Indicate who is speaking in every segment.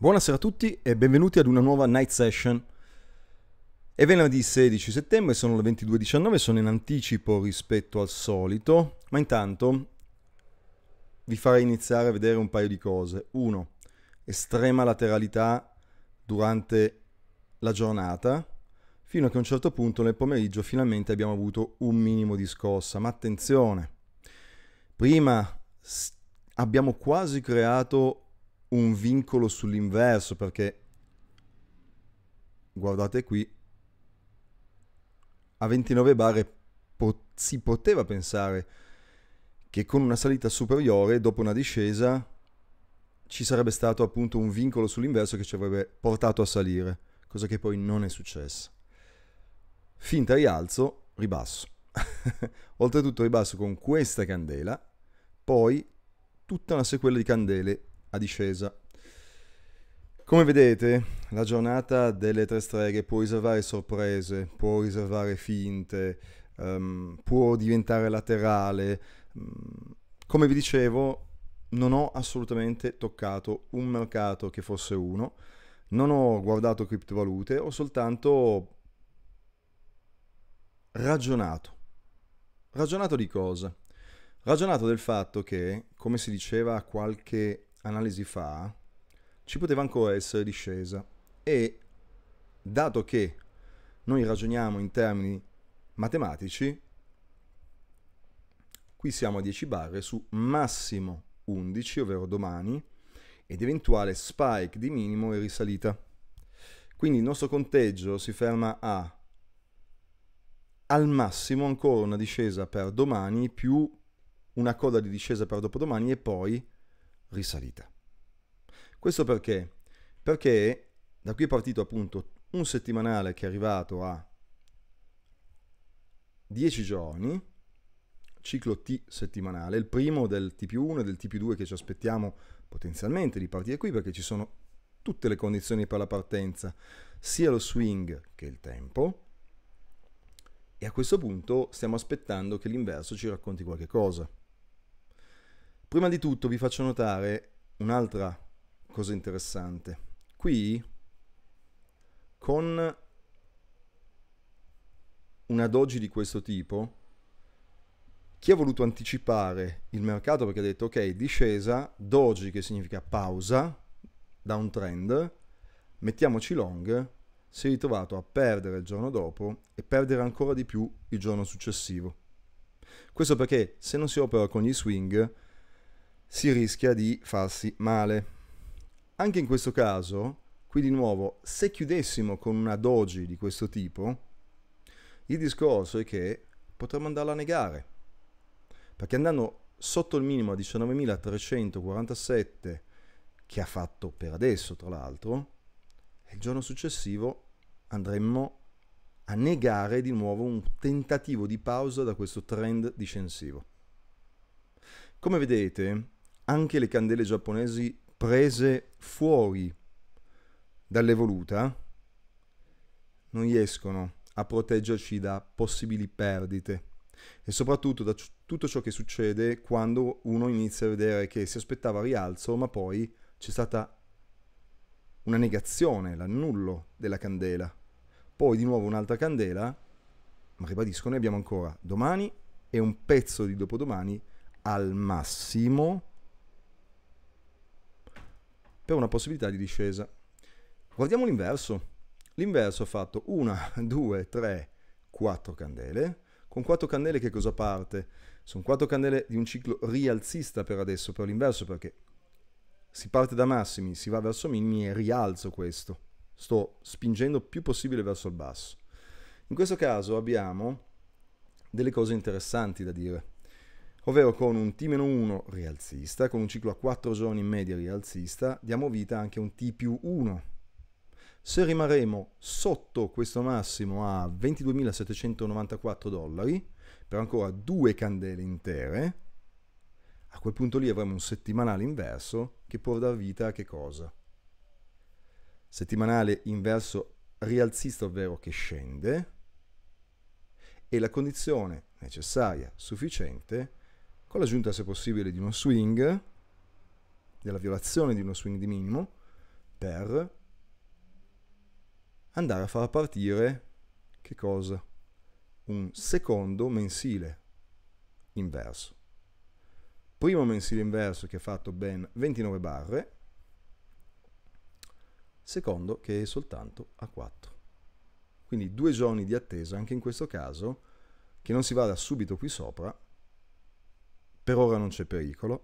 Speaker 1: Buonasera a tutti e benvenuti ad una nuova night session. È venerdì 16 settembre, sono le 22.19, sono in anticipo rispetto al solito, ma intanto vi farei iniziare a vedere un paio di cose. Uno, Estrema lateralità durante la giornata, fino a che a un certo punto nel pomeriggio finalmente abbiamo avuto un minimo di scossa, ma attenzione, prima abbiamo quasi creato un vincolo sull'inverso perché guardate qui a 29 bare po- si poteva pensare che con una salita superiore dopo una discesa ci sarebbe stato appunto un vincolo sull'inverso che ci avrebbe portato a salire, cosa che poi non è successa. Finta rialzo, ribasso. Oltretutto ribasso con questa candela, poi tutta una sequela di candele a discesa. Come vedete, la giornata delle tre streghe può riservare sorprese, può riservare finte, um, può diventare laterale. Mm, come vi dicevo, non ho assolutamente toccato un mercato che fosse uno, non ho guardato criptovalute, ho soltanto ragionato. Ragionato di cosa? Ragionato del fatto che, come si diceva qualche analisi fa, ci poteva ancora essere discesa e dato che noi ragioniamo in termini matematici, qui siamo a 10 barre su massimo 11, ovvero domani, ed eventuale spike di minimo e risalita. Quindi il nostro conteggio si ferma a al massimo ancora una discesa per domani più una coda di discesa per dopodomani e poi risalita. Questo perché? Perché da qui è partito appunto un settimanale che è arrivato a 10 giorni, ciclo T settimanale, il primo del TP1 e del TP2 che ci aspettiamo potenzialmente di partire qui perché ci sono tutte le condizioni per la partenza, sia lo swing che il tempo. E a questo punto stiamo aspettando che l'inverso ci racconti qualche cosa. Prima di tutto vi faccio notare un'altra cosa interessante. Qui con una doji di questo tipo chi ha voluto anticipare il mercato perché ha detto ok discesa doji che significa pausa downtrend, mettiamoci long si è ritrovato a perdere il giorno dopo e perdere ancora di più il giorno successivo questo perché se non si opera con gli swing si rischia di farsi male. Anche in questo caso, qui di nuovo, se chiudessimo con una doji di questo tipo, il discorso è che potremmo andarla a negare, perché andando sotto il minimo a 19.347 che ha fatto per adesso, tra l'altro, il giorno successivo andremmo a negare di nuovo un tentativo di pausa da questo trend discensivo. Come vedete, anche le candele giapponesi prese fuori dall'evoluta non riescono a proteggerci da possibili perdite e soprattutto da tutto ciò che succede quando uno inizia a vedere che si aspettava rialzo ma poi c'è stata una negazione, l'annullo della candela. Poi di nuovo un'altra candela, ma ribadisco, noi abbiamo ancora domani e un pezzo di dopodomani al massimo per una possibilità di discesa. Guardiamo l'inverso. L'inverso ha fatto 1, 2, 3, 4 candele. Con 4 candele che cosa parte? Sono 4 candele di un ciclo rialzista per adesso, per l'inverso, perché si parte da massimi, si va verso minimi e rialzo questo. Sto spingendo più possibile verso il basso. In questo caso abbiamo delle cose interessanti da dire ovvero con un T-1 rialzista, con un ciclo a 4 giorni in media rialzista, diamo vita anche a un T più 1. Se rimarremo sotto questo massimo a 22.794 dollari, per ancora due candele intere, a quel punto lì avremo un settimanale inverso che può dar vita a che cosa? Settimanale inverso rialzista, ovvero che scende, e la condizione necessaria, sufficiente, con l'aggiunta se possibile di uno swing, della violazione di uno swing di minimo, per andare a far partire che cosa? Un secondo mensile inverso. Primo mensile inverso che ha fatto ben 29 barre, secondo che è soltanto a 4. Quindi due giorni di attesa anche in questo caso, che non si vada subito qui sopra, per ora non c'è pericolo,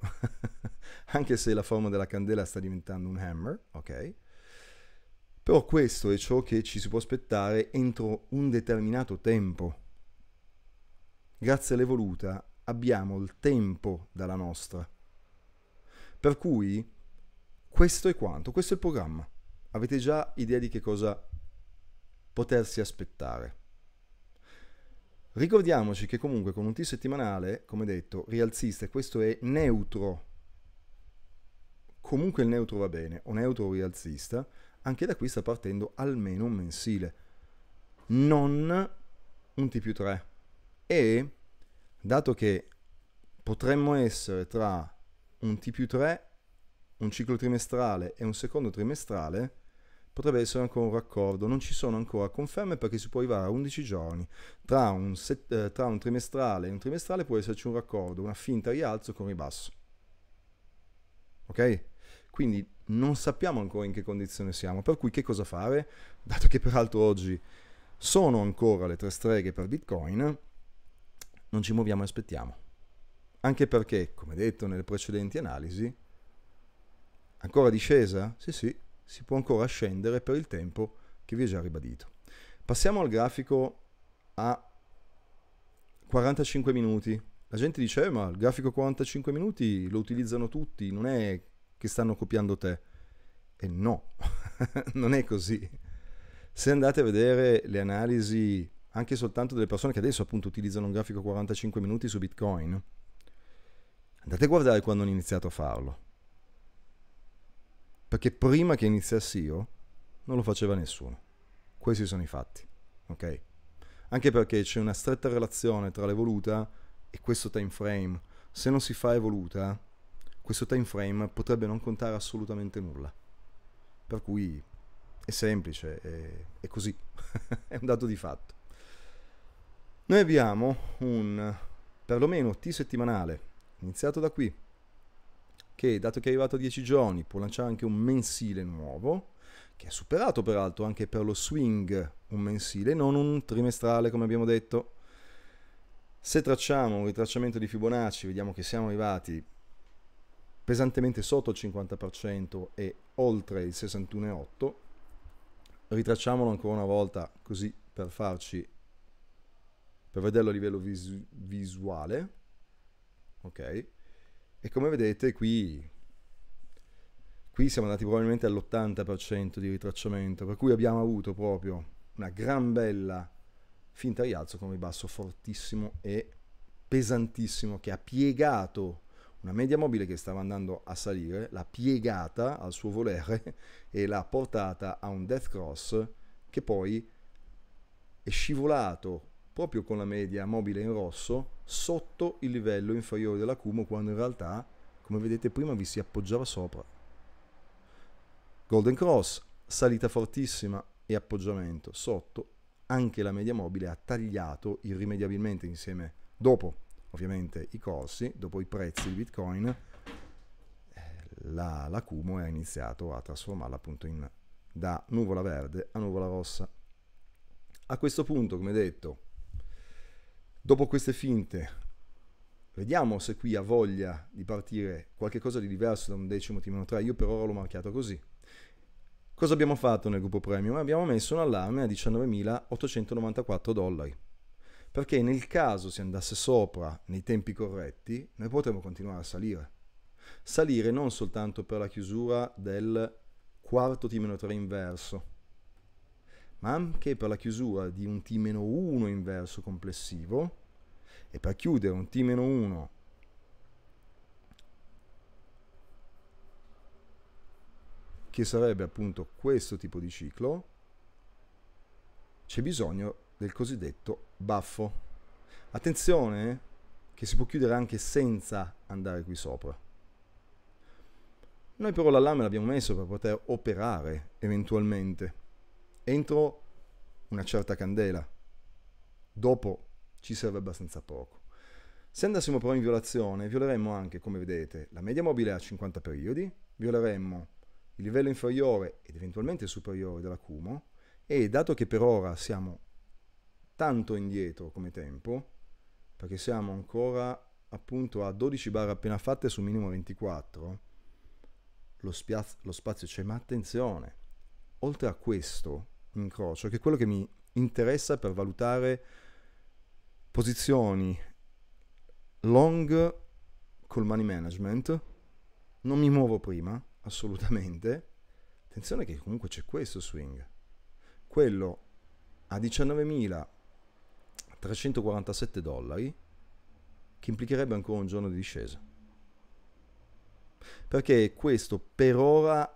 Speaker 1: anche se la forma della candela sta diventando un hammer, ok? Però questo è ciò che ci si può aspettare entro un determinato tempo. Grazie all'evoluta abbiamo il tempo dalla nostra. Per cui questo è quanto, questo è il programma. Avete già idea di che cosa potersi aspettare. Ricordiamoci che comunque con un T settimanale, come detto, rialzista, questo è neutro. Comunque il neutro va bene, o neutro o rialzista, anche da qui sta partendo almeno un mensile, non un T più 3. E, dato che potremmo essere tra un T più 3, un ciclo trimestrale e un secondo trimestrale, potrebbe essere ancora un raccordo. Non ci sono ancora conferme perché si può arrivare a 11 giorni. Tra un, set, eh, tra un trimestrale e un trimestrale può esserci un raccordo, una finta rialzo con ribasso. Ok? Quindi non sappiamo ancora in che condizione siamo, per cui che cosa fare? Dato che peraltro oggi sono ancora le tre streghe per Bitcoin, non ci muoviamo e aspettiamo. Anche perché, come detto nelle precedenti analisi, ancora discesa? Sì, sì, si può ancora scendere per il tempo che vi ho già ribadito. Passiamo al grafico a 45 minuti. La gente dice, eh, ma il grafico 45 minuti lo utilizzano tutti, non è che stanno copiando te. E no, non è così. Se andate a vedere le analisi anche soltanto delle persone che adesso appunto utilizzano un grafico 45 minuti su Bitcoin, andate a guardare quando hanno iniziato a farlo perché prima che iniziassi io non lo faceva nessuno. Questi sono i fatti, ok? Anche perché c'è una stretta relazione tra l'evoluta e questo time frame. Se non si fa evoluta, questo time frame potrebbe non contare assolutamente nulla. Per cui è semplice, è, è così, è un dato di fatto. Noi abbiamo un perlomeno T settimanale, iniziato da qui, che dato che è arrivato a 10 giorni può lanciare anche un mensile nuovo, che è superato peraltro anche per lo swing un mensile, non un trimestrale come abbiamo detto. Se tracciamo un ritracciamento di Fibonacci vediamo che siamo arrivati pesantemente sotto il 50% e oltre il 61,8%. Ritracciamolo ancora una volta così per farci per vederlo a livello visu visuale. Ok? E come vedete qui, qui siamo andati probabilmente all'80% di ritracciamento, per cui abbiamo avuto proprio una gran bella finta rialzo con un ribasso fortissimo e pesantissimo che ha piegato una media mobile che stava andando a salire, l'ha piegata al suo volere e l'ha portata a un death cross che poi è scivolato proprio con la media mobile in rosso sotto il livello inferiore dell'acumo quando in realtà come vedete prima vi si appoggiava sopra Golden Cross salita fortissima e appoggiamento sotto anche la media mobile ha tagliato irrimediabilmente insieme dopo ovviamente i corsi dopo i prezzi di bitcoin la, l'acumo ha iniziato a trasformarla appunto in, da nuvola verde a nuvola rossa a questo punto come detto Dopo queste finte, vediamo se qui ha voglia di partire qualcosa di diverso da un decimo t 3. Io per ora l'ho marchiato così. Cosa abbiamo fatto nel gruppo premium? Abbiamo messo un allarme a 19.894 dollari. Perché nel caso si andasse sopra nei tempi corretti, noi potremmo continuare a salire. Salire non soltanto per la chiusura del quarto t 3 inverso, ma anche per la chiusura di un T-1 inverso complessivo e per chiudere un T-1 che sarebbe appunto questo tipo di ciclo, c'è bisogno del cosiddetto baffo. Attenzione eh, che si può chiudere anche senza andare qui sopra. Noi però l'allarme l'abbiamo messo per poter operare eventualmente entro una certa candela. Dopo ci serve abbastanza poco. Se andassimo però in violazione, violeremmo anche, come vedete, la media mobile a 50 periodi, violeremmo il livello inferiore ed eventualmente superiore dell'acumo e dato che per ora siamo tanto indietro come tempo, perché siamo ancora appunto a 12 barre appena fatte su minimo 24, lo, lo spazio c'è, ma attenzione, oltre a questo incrocio, che è quello che mi interessa per valutare posizioni long col money management. Non mi muovo prima, assolutamente. Attenzione che comunque c'è questo swing. Quello a 19.347 dollari che implicherebbe ancora un giorno di discesa. Perché questo per ora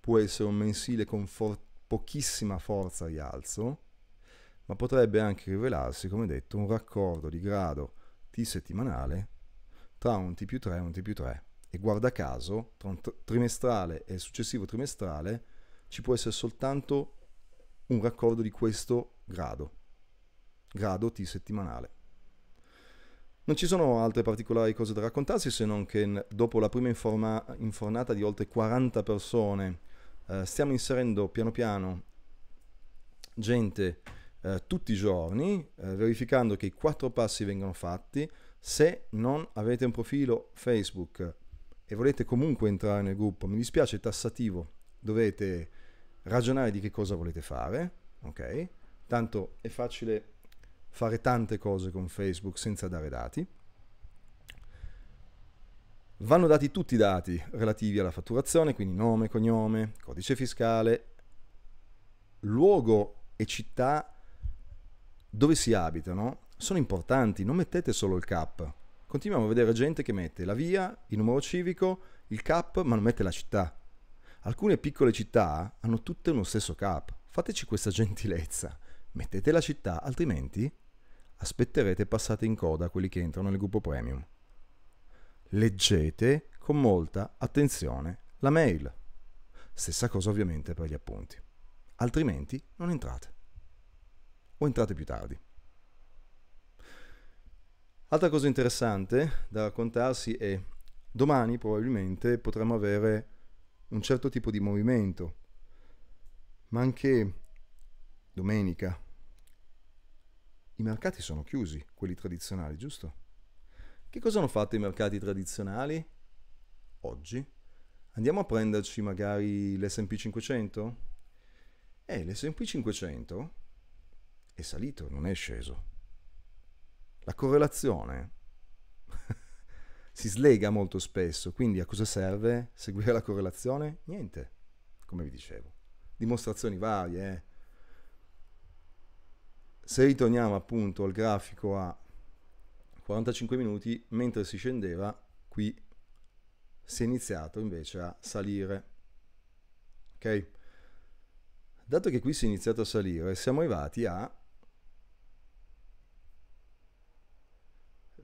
Speaker 1: può essere un mensile confortante pochissima forza rialzo, ma potrebbe anche rivelarsi, come detto, un raccordo di grado T settimanale tra un T più 3 e un T più 3. E guarda caso, tra un trimestrale e il successivo trimestrale ci può essere soltanto un raccordo di questo grado, grado T settimanale. Non ci sono altre particolari cose da raccontarsi se non che dopo la prima informa- infornata di oltre 40 persone eh, stiamo inserendo piano piano gente eh, tutti i giorni, eh, verificando che i quattro passi vengano fatti. Se non avete un profilo Facebook e volete comunque entrare nel gruppo, mi dispiace, tassativo, dovete ragionare di che cosa volete fare, ok? Tanto è facile fare tante cose con Facebook senza dare dati. Vanno dati tutti i dati relativi alla fatturazione, quindi nome, cognome, codice fiscale, luogo e città dove si abitano. Sono importanti, non mettete solo il CAP. Continuiamo a vedere gente che mette la via, il numero civico, il CAP, ma non mette la città. Alcune piccole città hanno tutte uno stesso CAP. Fateci questa gentilezza. Mettete la città, altrimenti aspetterete e passate in coda quelli che entrano nel gruppo premium leggete con molta attenzione la mail. Stessa cosa ovviamente per gli appunti. Altrimenti non entrate. O entrate più tardi. Altra cosa interessante da raccontarsi è domani probabilmente potremo avere un certo tipo di movimento, ma anche domenica. I mercati sono chiusi, quelli tradizionali, giusto? Che cosa hanno fatto i mercati tradizionali oggi? Andiamo a prenderci magari l'SP 500? Eh, l'SP 500 è salito, non è sceso. La correlazione si slega molto spesso, quindi a cosa serve seguire la correlazione? Niente, come vi dicevo. Dimostrazioni varie. Eh. Se ritorniamo appunto al grafico a 45 minuti, mentre si scendeva, qui si è iniziato invece a salire. Ok? Dato che qui si è iniziato a salire, siamo arrivati a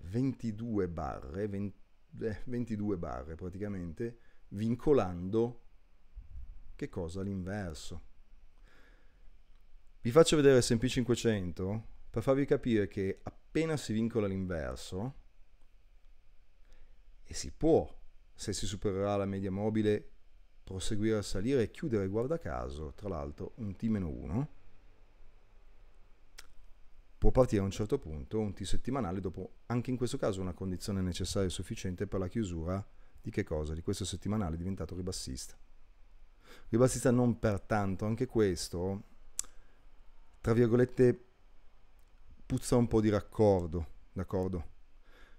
Speaker 1: 22 barre, 20, eh, 22 barre praticamente, vincolando che cosa? L'inverso. Vi faccio vedere smp 500 per farvi capire che appena appena si vincola l'inverso, e si può, se si supererà la media mobile, proseguire a salire e chiudere, guarda caso, tra l'altro un T-1, può partire a un certo punto un T settimanale dopo anche in questo caso una condizione necessaria e sufficiente per la chiusura di che cosa? Di questo settimanale diventato ribassista. Ribassista non pertanto, anche questo, tra virgolette, puzza un po' di raccordo, d'accordo?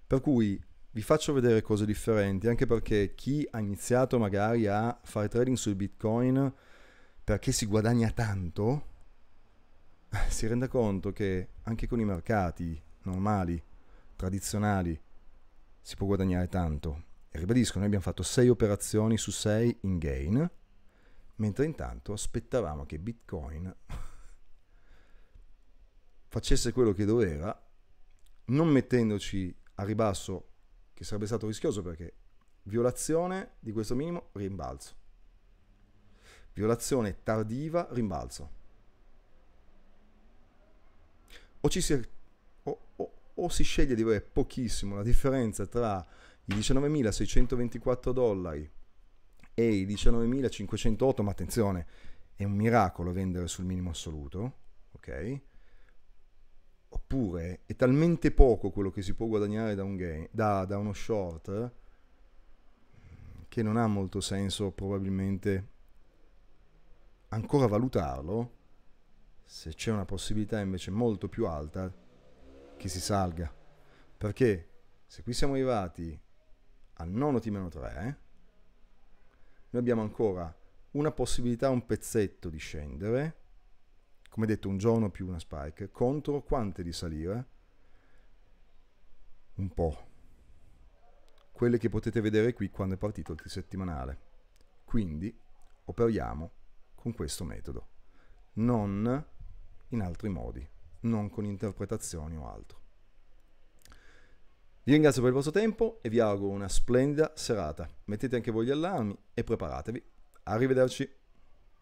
Speaker 1: Per cui vi faccio vedere cose differenti, anche perché chi ha iniziato magari a fare trading sul Bitcoin perché si guadagna tanto, si rende conto che anche con i mercati normali, tradizionali, si può guadagnare tanto. E ribadisco, noi abbiamo fatto 6 operazioni su 6 in gain, mentre intanto aspettavamo che Bitcoin facesse quello che doveva, non mettendoci a ribasso, che sarebbe stato rischioso perché violazione di questo minimo, rimbalzo. Violazione tardiva, rimbalzo. O, si, o, o, o si sceglie di avere pochissimo la differenza tra i 19.624 dollari e i 19.508, ma attenzione, è un miracolo vendere sul minimo assoluto, ok? Eppure è talmente poco quello che si può guadagnare da, un game, da, da uno short che non ha molto senso probabilmente ancora valutarlo se c'è una possibilità invece molto più alta che si salga. Perché se qui siamo arrivati al nono T-3, noi abbiamo ancora una possibilità, un pezzetto di scendere come detto un giorno più una spike, contro quante di salire? Un po'. Quelle che potete vedere qui quando è partito il trisettimanale. Quindi operiamo con questo metodo, non in altri modi, non con interpretazioni o altro. Vi ringrazio per il vostro tempo e vi auguro una splendida serata. Mettete anche voi gli allarmi e preparatevi. Arrivederci.